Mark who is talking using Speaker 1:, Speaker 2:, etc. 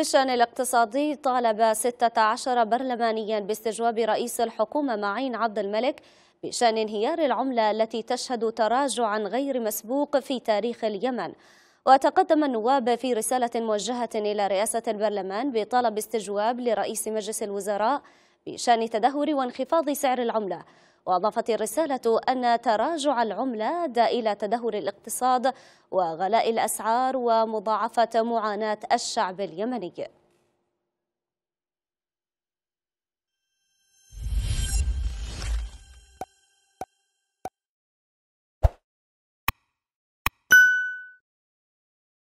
Speaker 1: في الشأن الاقتصادي طالب 16 برلمانيا باستجواب رئيس الحكومة معين عبد الملك بشأن انهيار العملة التي تشهد تراجعا غير مسبوق في تاريخ اليمن وتقدم النواب في رسالة موجهة إلى رئاسة البرلمان بطلب استجواب لرئيس مجلس الوزراء بشأن تدهور وانخفاض سعر العملة وأضافت الرسالة أن تراجع العملة ادى إلى تدهور الاقتصاد وغلاء الأسعار ومضاعفة معاناة الشعب اليمني